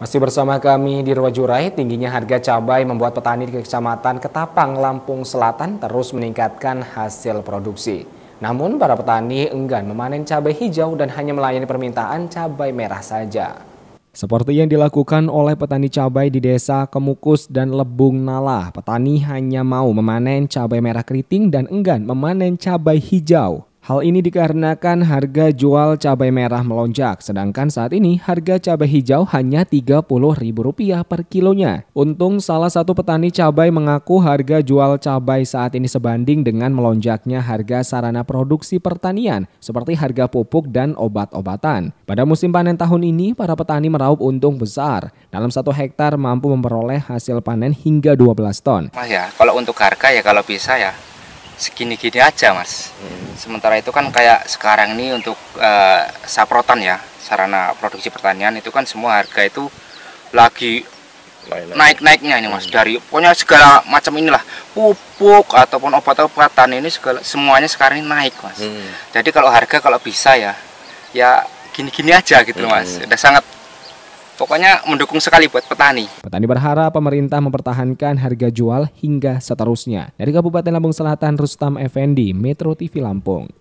Masih bersama kami di Ruwajurai, tingginya harga cabai membuat petani di Kecamatan Ketapang, Lampung Selatan terus meningkatkan hasil produksi. Namun para petani enggan memanen cabai hijau dan hanya melayani permintaan cabai merah saja. Seperti yang dilakukan oleh petani cabai di desa Kemukus dan Lebung Nala, petani hanya mau memanen cabai merah keriting dan enggan memanen cabai hijau. Hal ini dikarenakan harga jual cabai merah melonjak, sedangkan saat ini harga cabai hijau hanya Rp30.000 per kilonya. Untung salah satu petani cabai mengaku harga jual cabai saat ini sebanding dengan melonjaknya harga sarana produksi pertanian seperti harga pupuk dan obat-obatan. Pada musim panen tahun ini, para petani meraup untung besar. Dalam satu hektar mampu memperoleh hasil panen hingga 12 ton. Mas ya, kalau untuk harga ya kalau bisa ya segini-gini aja mas. Hmm sementara itu kan kayak sekarang ini untuk uh, saprotan ya sarana produksi pertanian itu kan semua harga itu lagi naik-naiknya ini mas hmm. dari pokoknya segala macam inilah pupuk ataupun obat-obatan ini segala semuanya sekarang ini naik mas hmm. jadi kalau harga kalau bisa ya ya gini-gini aja gitu hmm. mas udah sangat Pokoknya mendukung sekali buat petani. Petani berharap pemerintah mempertahankan harga jual hingga seterusnya. Dari Kabupaten Lampung Selatan, Rustam Effendi, Metro TV Lampung.